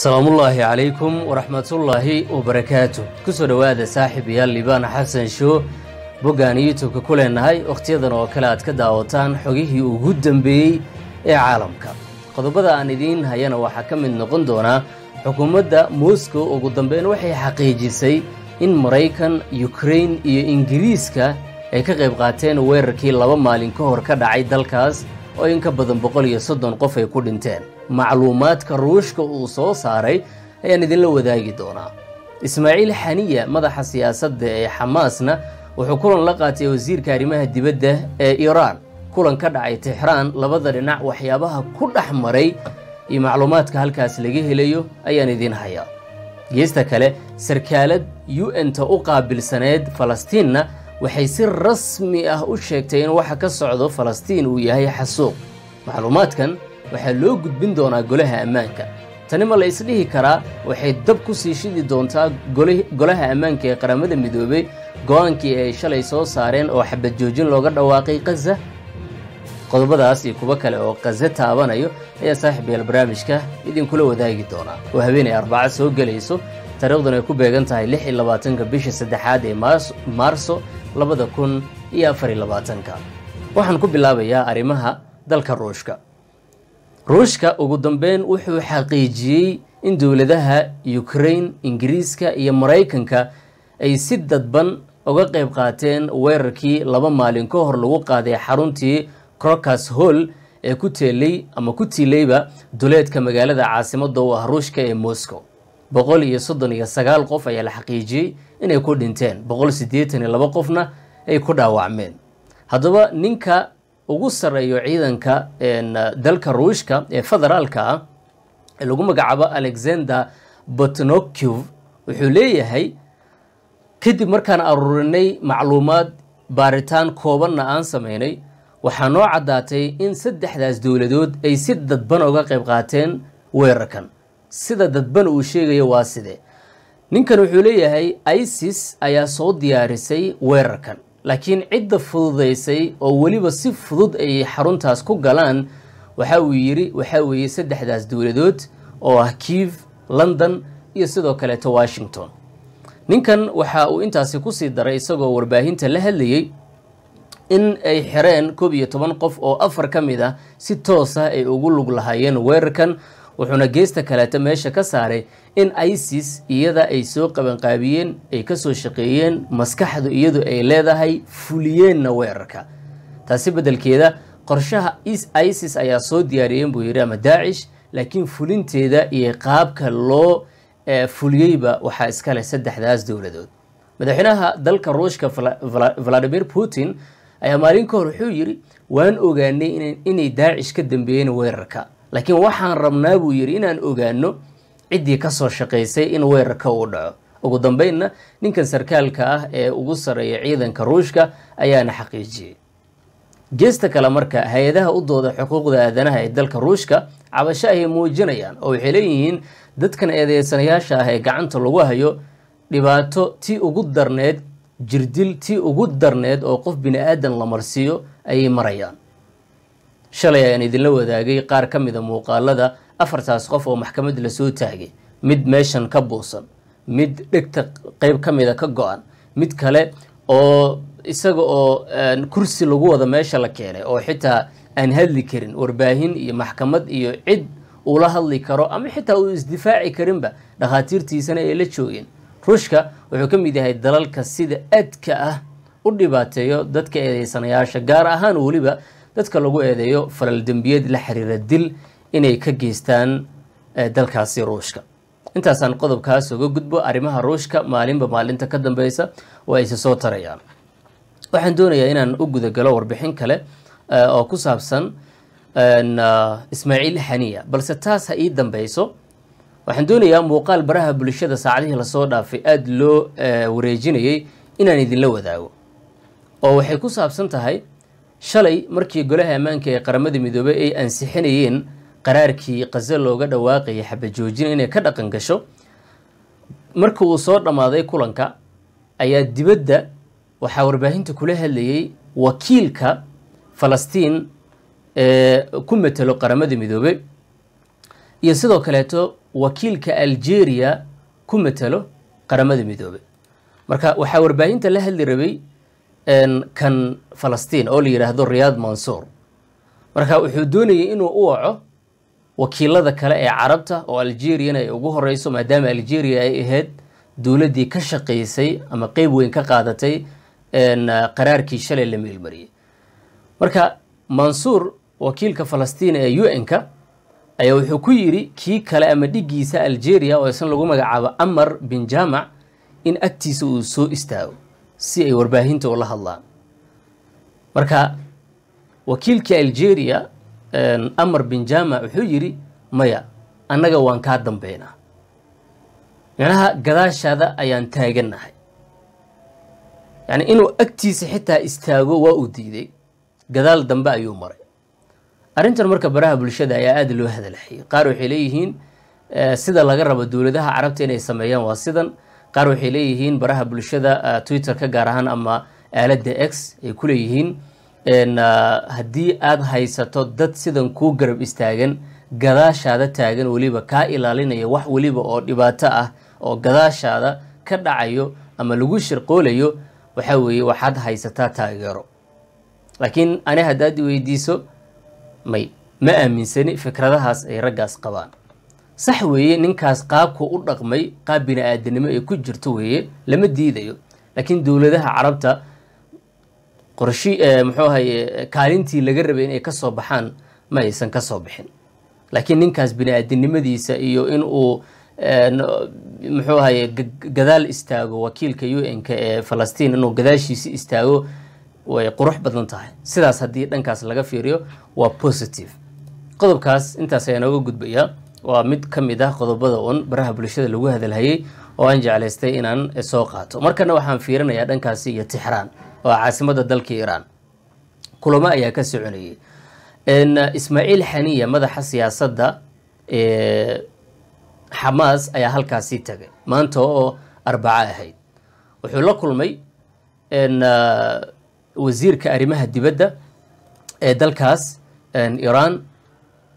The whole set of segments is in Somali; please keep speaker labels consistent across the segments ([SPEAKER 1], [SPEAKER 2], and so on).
[SPEAKER 1] salaamullaahi calaykum waraxmatullaahi wabarakaatu ku soo dhowaada saaxiibayaal liibaan xasan show boggaan youtubeka ku leenahay wakhtiyadan oo kale aad ka daawataan xogihii ugu dambeeyey ee caalamka qodobada aan idiin hayana waxaa ka mid noqon doonaa xukuumadda moscow ugu dambeyn waxay xaqiijisay in maraykan yukrain iyo ingiriiska ay ka qayb qaateen weerarkii laba maalin ka hor ka dhacay dalkaas oo in ka badan boqol iyo soddon qof ay ku dhinteen macluumaadka ruushka uu soo saaray ayaan idinla wadaagi doonaa ismaaciil xaniya madaxa siyaasadda ee xamaasna wuxuu kulan la qaatay wasiirka arrimaha dibadda ee iiraan kulan ka dhacay tixraan labada dhinac waxyaabaha ku dhex maray iyo macluumaadka halkaas laga helayo ayaan idiin hayaa geesta kale sarkaalad u n-ta u qaabilsaneed falastiinna waxay si rasmi ah u sheegtay in waxa ka socdo falastiin uu yahay xasuuq macluumaadkan waxaa loo gudbin doonaa golaha ammaanka tani ma la isdhihi karaa waxay dab ku sii shidi doontaa golaha ammaanka ee qaramada midoobey go'aankii ay shalay soo saareen oo xabad joojin looga dhawaaqay kaza qodobadaas iyo kuwo kale oo kaze taabanayo ayaa saaxiibyaal barnaamijka idinkula wadaagi doonaa oo haweenay arbaca soo gelayso taariikhduna ay ku beegan tahay lix iyo labaatanka bisha saddexaad ee maarso labada kun iyo afar iyo labaatanka waxaan ku bilaabayaa arrimaha dalka ruushka ruushka ugu dambeyn wuxuu xaqiijiyey in dowladaha ukrain ingiriiska iyo maraykanka ay si dadban uga qayb qaateen weerarkii laba maalin ka hor lagu qaaday xaruntii crocas hall ee ku teelay ama ku tiilayba duleedka magaalada caasimada u ah ruushka ee moscow boqol iyo soddon iyo sagaal qof ayaa la xaqiijiyey inay ku dhinteen boqol siddeetan iyo laba qofna ay ku dhaawacmeen haddaba ninka ugu sarreeyo ciidanka dalka ruushka ee federaalka ah ee lagu magacaabo alexander botnokiv wuxuu leeyahay kadib markaan aruurinay macluumaad baaritaan koobanna aan sameynay waxaa noo caddaatay in saddexdaas dowladood ay si dadban uga qayb qaateen weerarkan sida dadban uu sheegayo waa sidee ninkan wuxuu leeyahay isis ayaa soo diyaarisay weerarkan laakiin cidda fududaysay oo weliba si fudud ay xaruntaas ku galaan waxa uu yidhi waxaa weeye saddexdaas dowladood oo ah kiiv london iyo sidoo kaleeto washington ninkan waxa uu intaasi ku sii daray isagoo warbaahinta la hadlayey in ay xireen koob iyo toban qof oo afar ka mid ah si toos ah ay ugu lug lahaayeen weerarkan wuxuuna geesta kaleeta meesha ka saaray in isis iyada ay soo qabanqaabiyeen ay ka soo shaqeeyeen maskaxdu iyadu ay leedahay fuliyeenna weerarka taasi beddelkeeda qorshaha isis ayaa soo diyaariyeen buu yidhi ama daacish laakiin fulinteeda iyo qaabka loo eh, fuliyeyba waxaa iskaleh saddexdaas dowladood madaxweynaha dalka ruushka valadimir putin ayaa maalin ka hor wuxuu yidhi waan ogaanay inay daacish ka dambeeyeen weerarka laakiin waxaan rabnaa buu yidhi inaan ogaano ciddii kasoo shaqeysay in weerarka uu dhaco ugu dambeynna ninkan sarkaalka ah ee ugu sareeya ciidanka ruushka ayaana xaqiijiyey geesta kale marka hay-adaha u dooda xuquuqda aadanaha ee dalka ruushka cabasho ayay muujinayaan oo waxay leeyihiin dadkan eedeysanayaasha ah ee gacanta lagu hayo dhibaato tii ugu darneed jirdil tii ugu darneed oo qof bini aadan la marsiiyo ayay marayaan shalay ayaan idinla wadaagay qaar ka mida muuqaalada afartaas qof oo maxkamad lasoo taagay mid meeshan ka buusan mid dhegta qeyb ka mida ka go-an mid kale oo isaga oo eh, kursi lagu wada meesha la keenay oo xitaa aan hadli karin warbaahin iyo maxkamad iyo cid uula hadli karo ama xitaa uu isdifaaci karinba dhakhaatiirtiisana ay la joogeen ruushka wuxuu ka mid yahay dalalka sida adka ah u dhibaateeyo dadka eedeysanayaasha gaar ahaan weliba dadka lagu eedeeyo falal dembiyeed la xiriira dil inay ka geystaan eh, dalkaasi ruushka intaasaan qodobkaas uga gudbo arrimaha ruushka maalinba maalinta ka dambeysa oo ayse soo tarayaan waxaan doonayaa inaan u gudagalo warbixin kale eh, oo ku saabsan eh, ismaaciil xaniya balse taas ha ii dambeyso waxaan doonayaa muuqaal baraha bulshada saacadihii lasoo dhaafay aada loo wareejinayay inaan idinla wadaago oo waxay ku saabsan tahay shalay markii golaha ammaanka ee qaramada midoobey ay ansixinayeen qaraarkii qase looga dhawaaqayay xabajoojina inay ka dhaqan gasho marka uu soo dhammaaday kulanka ayaa dibadda waxaa warbaahinta kula hadlayey wakiilka falastiin ee ku matalo qaramada midoobe iyo sidoo kaleeto wakiilka algeria ku matalo qaramada midoobe marka waxaa warbaahinta la hadli rabay kan falastiin oo la yidhaahdo riyaad mansuur marka wuxuu doonayay inuu u waco wakiilada kale ee carabta oo algeriyana ay ugu horeyso maadaama algeria ay ahayd dowladdii ka shaqeysay ama qeyb weyn ka qaadatay qaraarkii shalay la meelmariyey marka mansuur wakiilka falastiin ee u n-ka ayaa wuxuu ku yidhi kii kale ama dhiggiisa algeria oo isan lagu magacaabo amar bin jaamac in agtiisa uu soo istaago si ay warbaahinta ula hadlaan marka wakiilkii algeria amar bin jama wuxuu yidhi maya annaga waan kaa dambeynaa micnaha gadaashaada ayaan taagannahay yacni inuu agtiisa xitaa istaago waa uu diiday gadaal dambe ayuu maray arrintan marka baraha bulshada ayaa aada loo hadalxiyay qaar waxay leeyihiin sida laga rabo dowladaha carabta inay sameeyaan waa sidan qaar waxay leeyihiin baraha bulshada ah, twitter-ka gaar ahaan ama aaladda x ay ku leeyihiin ah, haddii aad haysato dad sidan kuu garab istaagan gadaashaada taagan weliba kaa ilaalinaya wax weliba oo dhibaato ah oo gadaashaada ka dhacayo ama lagu shirqoolayo waxaa weeye waxaad haysataa taageero laakiin ani haddaad weydiiso may ma aaminsani fikradahaas ay raggaas qabaan sax weeye ninkaas qaabku u dhaqmay qaab bini-aadanimo ee ku jirto weeye lama diidayo laakiin dowladaha carabta qorshi muxuu ahaye kaalintii laga rabay inay kasoo baxaan ma aysan ka soo bixin laakiin ninkaas bini-aadanimadiisa iyo inuu uu muxuu ahaye gadaal istaago wakiilka u n-ka ee falastiin inuu gadaashiisi istaago way qurux badan tahay sidaas haddii dhankaas laga fiiriyo waa positive qodobkaas intaas ayaa nooga gudbayaa waa mid ka mid ah qodobada un baraha bulshada lagu hadalhayay oo aan jeclaystay inaan soo qaato markana waxaan fiirinayaa dhankaasi iyo tixraan oo caasimadda dalka iiraan kulamo ayaa ka soconayay ismaaciil xaniya madaxa siyaasadda xamaas ayaa halkaasi tagay maanta oo arbaco ahayd wuxuu la kulmay wasiirka arrimaha dibadda ee dalkaas iiraan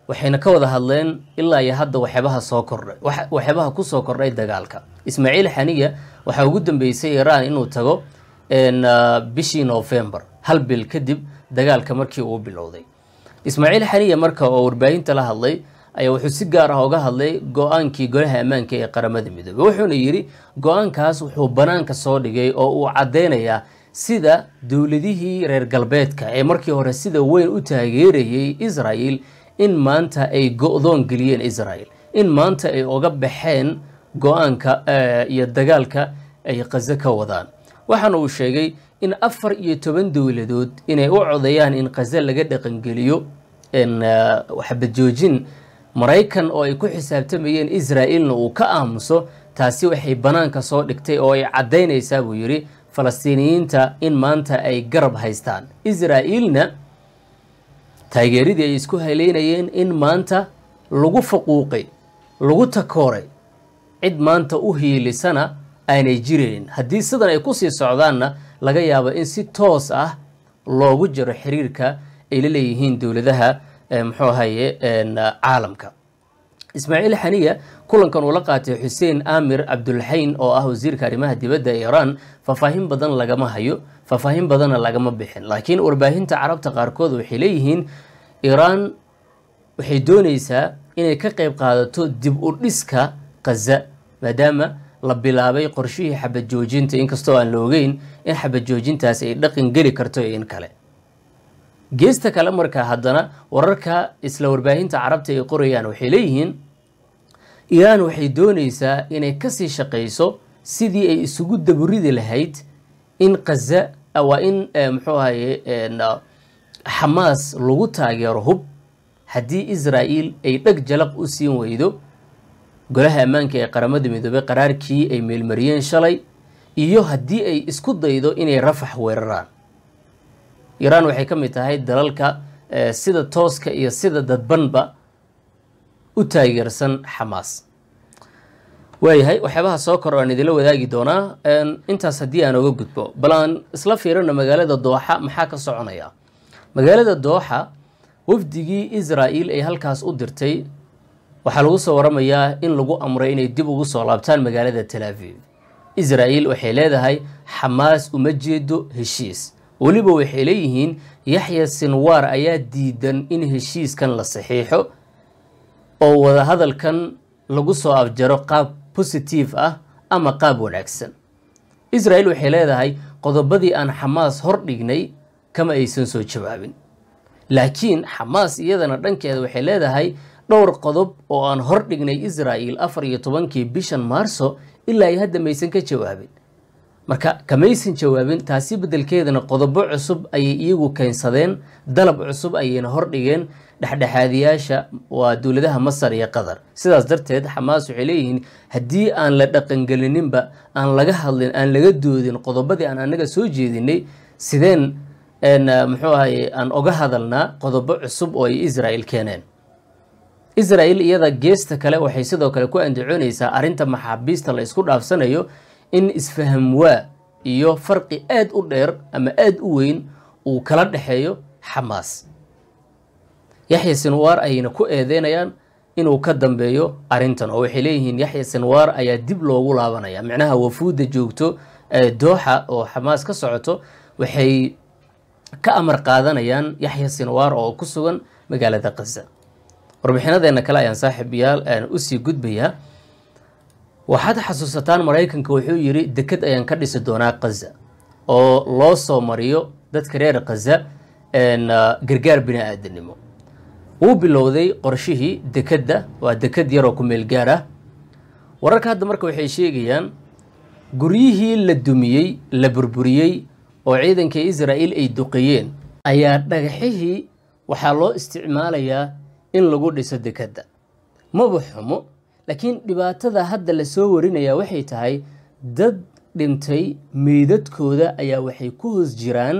[SPEAKER 1] waxayna ka wada hadleen ilaa iyo hadda waxyabaha soo kordhay waxyaabaha kusoo kordhay dagaalka ismaaciil xaniya waxaa ugu dambeysay iraan inuu tago ah, bishii novembar hal bil kadib dagaalka markii uu bilowday ismaaciil xaniya marka oo warbaahinta la hadlay ayaa wuxuu si gaar ah oga hadlay go-aankii golaha ammaanka ee qaramada midoobey wuxuuna yidhi go-aankaas wuxuu banaanka soo dhigay oo uu caddaynayaa sida dowladihii reer galbeedka ee markii hore sida weyn u taageerayay israel in maanta ay go-doon geliyeen israel in maanta ay oga baxeen go-aanka eh, iyo dagaalka ay qazo ka wadaan waxaana uu sheegay in afar iyo toban dowladood inay u codayaan in qazo laga dhaqangeliyo eh, waxbajoojin maraykan oo ay ku xisaabtamayeen israa'ilna uu ka aamuso taasi waxay bannaanka soo dhigtay oo ay caddaynaysaa buu yidhi falastiiniyiinta in maanta ay garab haystaan israa'iilna taageeradii ay isku haleynayeen in maanta lagu faquuqay lagu takooray cid maanta u hiilisana aanay jiraynin haddii sidan ay ku sii socdaanna laga yaabo in si toos ah loogu jaro xiriirka ay la leeyihiin dowladaha eh, muxuu ahaye eh, caalamka ismaaciil xaniya kulankan uu la qaatay xuseen aamir cabdulxayn oo ah wasiirka arrimaha dibadda ee iiraan faahfaahin badan lagama hayo faahfaahin badanna lagama bixin laakiin warbaahinta carabta qaarkood waxay leeyihiin iiraan waxay doonaysaa inay ka qayb qaadato dib u dhiska khaza maadaama la bilaabay qorshihii xabad joojinta inkastoo aan la ogeyn in xabad joojintaasi ay dhaqan geli karto in kale geesta kale marka haddana wararka isla warbaahinta carabta ay qorayaan waxay leeyihiin iiraan waxay doonaysaa inay kasii shaqayso sidii ay isugu daburidi lahayd in kaza ah, waa in eh, muxuu ahaye xamaas eh, lagu taageero hub haddii israa'iil ay dheg jalaq u siin weydo golaha ammaanka ee qaramada midoobe qaraarkii ay meelmariyeen shalay iyo haddii ay isku daydo inay rafax weeraraan iiraan waxay ka mid tahay dalalka eh, sida tooska iyo sida dadbanba u taageersan xamaas waayahay waxyaabaha soo kor aan idinla wadaagi doonaa intaas haddii aan oga gudbo bal aan isla fiirino magaalada dooxa maxaa ka soconaya magaalada dooxa wafdigii israa'il ay halkaas u dirtay waxaa lagu soo waramayaa in lagu amray inay dib ugu soo laabtaan magaalada talaaviv israa'il waxay leedahay xamaas uma jeedo heshiis weliba waxay leeyihiin yaxya sinwaar ayaa diidan in heshiiskan la saxiixo oo wadahadalkan lagu soo afjaro qaab bositif ah ama qaab wanaagsan israel waxay leedahay qodobadii aan xamaas hor dhignay kama aysan soo jawaabin laakiin xamaas iyadana dhankeeda waxay leedahay dhowr qodob oo aan hor dhignay israa'il afar iyo tobankii bishan maarso ilaa ay hadda maysan ka jawaabin marka kamaysan jawaabin taasi beddelkeedana qodobo cusub ayay iyagu keensadeen dalab cusub ayayna hor dhigeen dhexdhexaadiyaasha waa dowladaha masar iyo qatar sidaas darteed xamaas waxay leeyihiin haddii aan la dhaqangelininba aan laga hadlin aan laga doodin qodobadii aan annaga soo jeedinay sideen muxuu ahay aan oga hadalnaa qodobo cusub oo ay israa'il keeneen israa'il iyada geesta kale waxay sidoo kale ku andacoonaysaa arrinta maxaabiista la isku dhaafsanayo in isfaham waa iyo farqi aad u dheer ama aad u weyn uu kala dhexeeyo xamaas yaxya sinwaar ayayna ku eedeynayaan inuu ka dambeeyo arintan oo waxay leeyihiin yaxya sinwaar ayaa dib loogu laabanaya micnaha wafuudda joogto ee dooxa oo xamaas ka socoto waxay ka amar qaadanayaan yaxya sinwaar oo ku sugan magaalada qaza warbixinadeena kale ayaan saaxiib yaal usii gudbayaa waxaad xasuusataan maraykanka wuxuu yidhi deked ayaan ka dhisi doonaa qaza oo loo soo mariyo dadka reer qaza gargaar bini aadannimo wuu bilowday qorshihii dekedda waa deked yaroo ku meel gaar ah wararka hadda marka waxay sheegayaan guryihii la dumiyey la burburiyey oo ciidanka israa'iil ay duqeeyeen ayaa dhagaxihii waxaa loo isticmaalayaa in lagu dhiso dekedda maba xumo laakiin dhibaatada hadda la soo warinayaa waxay tahay dad dhintay meydadkooda ayaa waxay ku hoos jiraan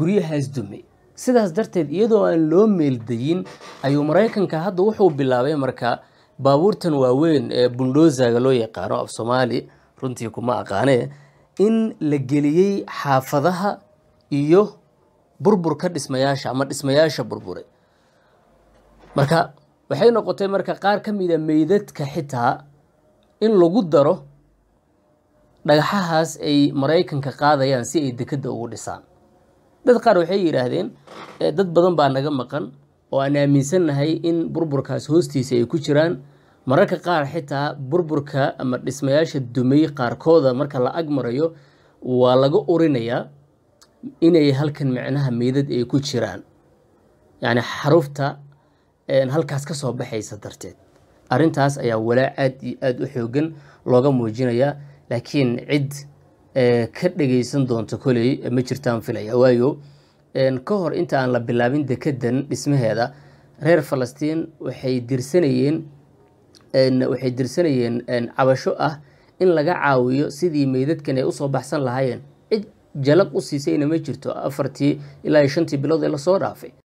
[SPEAKER 1] guryahaas dumi sidaas darteed iyadoo aan loo meeldayin ayuu maraykanka hadda wuxuu bilaabay marka baabuurtan waaweyn ee bundozaga loo yaqaano af soomaali runtii kuma aqaanee in la geliyey xaafadaha iyo burburka dhismayaasha ama dhismayaasha burburay marka waxay noqotay marka qaar ka mida ah meydadka xitaa in lagu daro dhagaxahaas ay maraykanka qaadayaan si ay dekedda ugu dhisaan dad qaar waxay yidhaahdeen eh, dad badan baa naga maqan oo aan aaminsannahay in burburkaas hoostiisa ay ku jiraan mararka qaar xitaa burburka ama dhismayaasha dumay qaarkooda marka la agmarayo waa laga urinayaa inay halkan micnaha meydad ay ku jiraan yacni xarufta eh, halkaas ka soo baxaysa darteed arintaas ayaa walaac aad iyo aada u xoogan looga muujinayaa laakiin cid ka dhageysan doonto koley ma jirtaan filaya waayo ka hor inta aan la bilaabin dekedan dhismaheeda reer falastiin waxay dirsanayeen waxay dirsanayeen cabasho ah in laga caawiyo sidii meydadkan ay usoo baxsan lahaayeen cid jalab u siisayna ma jirto afartii ilaa shantii bilood ee lasoo dhaafay